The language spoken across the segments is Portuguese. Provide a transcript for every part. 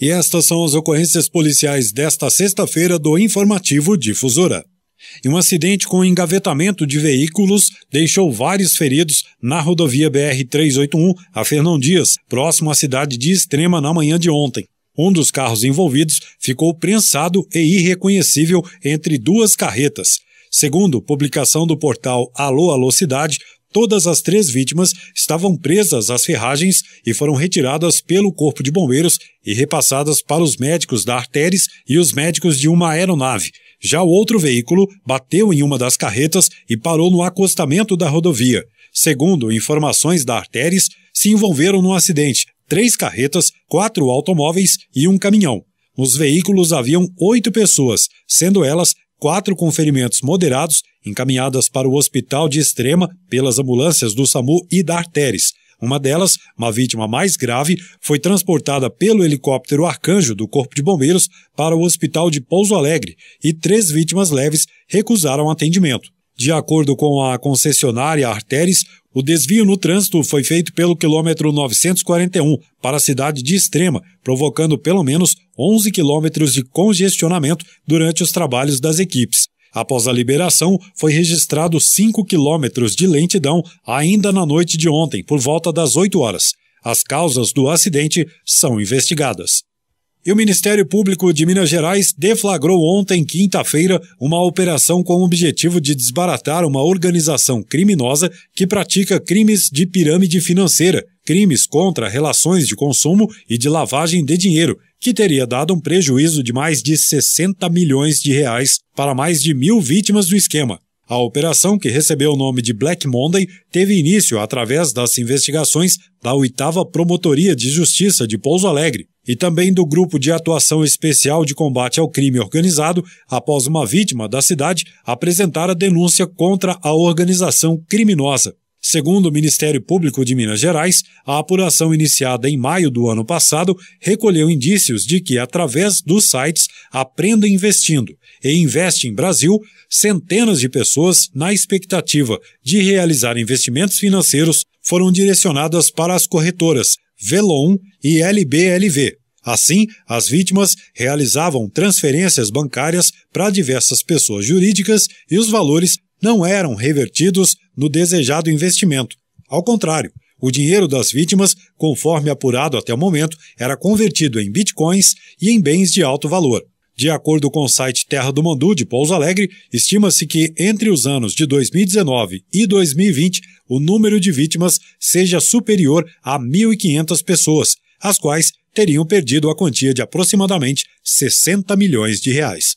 E estas são as ocorrências policiais desta sexta-feira do Informativo Difusora. E um acidente com engavetamento de veículos deixou vários feridos na rodovia BR-381 a Fernão Dias, próximo à cidade de Extrema, na manhã de ontem. Um dos carros envolvidos ficou prensado e irreconhecível entre duas carretas. Segundo publicação do portal Alô Alô Cidade, Todas as três vítimas estavam presas às ferragens e foram retiradas pelo Corpo de Bombeiros e repassadas para os médicos da Arteris e os médicos de uma aeronave. Já o outro veículo bateu em uma das carretas e parou no acostamento da rodovia. Segundo informações da Arteris, se envolveram no acidente três carretas, quatro automóveis e um caminhão. Nos veículos haviam oito pessoas, sendo elas quatro com ferimentos moderados encaminhadas para o hospital de extrema pelas ambulâncias do SAMU e da Arteres. Uma delas, uma vítima mais grave, foi transportada pelo helicóptero Arcanjo do Corpo de Bombeiros para o hospital de Pouso Alegre e três vítimas leves recusaram atendimento. De acordo com a concessionária Arteris, o desvio no trânsito foi feito pelo quilômetro 941 para a cidade de Extrema, provocando pelo menos 11 quilômetros de congestionamento durante os trabalhos das equipes. Após a liberação, foi registrado 5 quilômetros de lentidão ainda na noite de ontem, por volta das 8 horas. As causas do acidente são investigadas. E o Ministério Público de Minas Gerais deflagrou ontem, quinta-feira, uma operação com o objetivo de desbaratar uma organização criminosa que pratica crimes de pirâmide financeira, crimes contra relações de consumo e de lavagem de dinheiro, que teria dado um prejuízo de mais de 60 milhões de reais para mais de mil vítimas do esquema. A operação, que recebeu o nome de Black Monday, teve início através das investigações da 8 Promotoria de Justiça de Pouso Alegre e também do Grupo de Atuação Especial de Combate ao Crime Organizado, após uma vítima da cidade apresentar a denúncia contra a organização criminosa. Segundo o Ministério Público de Minas Gerais, a apuração iniciada em maio do ano passado recolheu indícios de que, através dos sites Aprenda Investindo e Investe em Brasil, centenas de pessoas, na expectativa de realizar investimentos financeiros, foram direcionadas para as corretoras Velon e LBLV. Assim, as vítimas realizavam transferências bancárias para diversas pessoas jurídicas e os valores não eram revertidos no desejado investimento. Ao contrário, o dinheiro das vítimas, conforme apurado até o momento, era convertido em bitcoins e em bens de alto valor. De acordo com o site Terra do Mandu, de Pouso Alegre, estima-se que entre os anos de 2019 e 2020 o número de vítimas seja superior a 1.500 pessoas, as quais teriam perdido a quantia de aproximadamente 60 milhões de reais.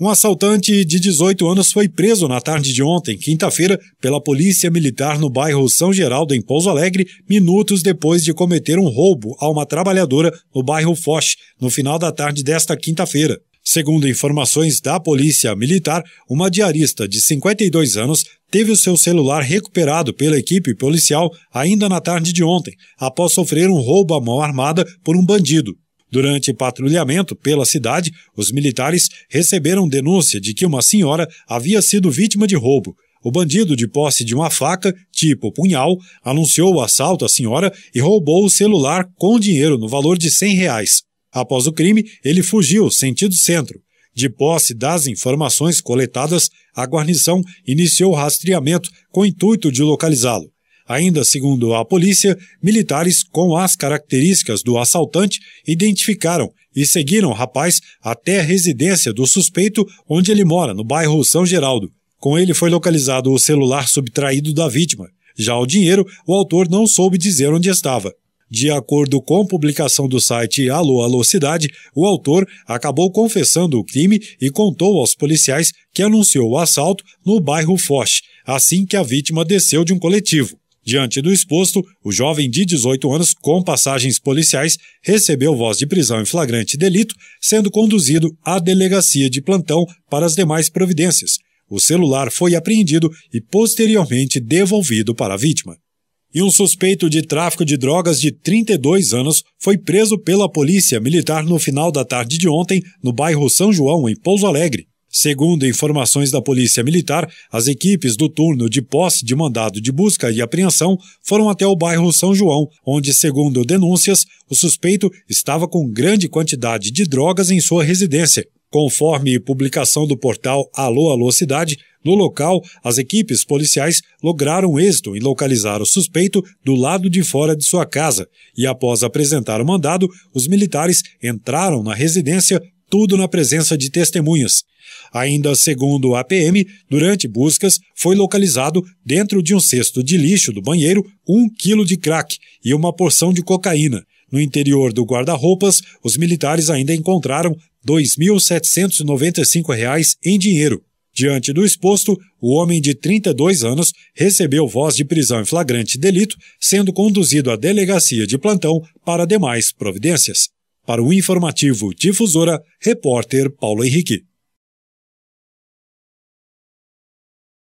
Um assaltante de 18 anos foi preso na tarde de ontem, quinta-feira, pela Polícia Militar no bairro São Geraldo, em Pouso Alegre, minutos depois de cometer um roubo a uma trabalhadora no bairro Foch, no final da tarde desta quinta-feira. Segundo informações da Polícia Militar, uma diarista de 52 anos teve o seu celular recuperado pela equipe policial ainda na tarde de ontem, após sofrer um roubo à mão armada por um bandido. Durante patrulhamento pela cidade, os militares receberam denúncia de que uma senhora havia sido vítima de roubo. O bandido, de posse de uma faca, tipo punhal, anunciou o assalto à senhora e roubou o celular com dinheiro no valor de 100 reais. Após o crime, ele fugiu sentido centro. De posse das informações coletadas, a guarnição iniciou o rastreamento com o intuito de localizá-lo. Ainda segundo a polícia, militares com as características do assaltante identificaram e seguiram o rapaz até a residência do suspeito, onde ele mora, no bairro São Geraldo. Com ele foi localizado o celular subtraído da vítima. Já o dinheiro, o autor não soube dizer onde estava. De acordo com publicação do site Alô Alô Cidade, o autor acabou confessando o crime e contou aos policiais que anunciou o assalto no bairro Foch, assim que a vítima desceu de um coletivo. Diante do exposto, o jovem de 18 anos, com passagens policiais, recebeu voz de prisão em flagrante delito, sendo conduzido à delegacia de plantão para as demais providências. O celular foi apreendido e posteriormente devolvido para a vítima. E um suspeito de tráfico de drogas de 32 anos foi preso pela polícia militar no final da tarde de ontem, no bairro São João, em Pouso Alegre. Segundo informações da Polícia Militar, as equipes do turno de posse de mandado de busca e apreensão foram até o bairro São João, onde, segundo denúncias, o suspeito estava com grande quantidade de drogas em sua residência. Conforme publicação do portal Alô Alô Cidade, no local, as equipes policiais lograram êxito em localizar o suspeito do lado de fora de sua casa e, após apresentar o mandado, os militares entraram na residência tudo na presença de testemunhas. Ainda segundo a PM, durante buscas foi localizado dentro de um cesto de lixo do banheiro um quilo de crack e uma porção de cocaína. No interior do guarda-roupas, os militares ainda encontraram R$ 2.795 em dinheiro. Diante do exposto, o homem de 32 anos recebeu voz de prisão em flagrante delito, sendo conduzido à delegacia de plantão para demais providências. Para o informativo Difusora, repórter Paulo Henrique.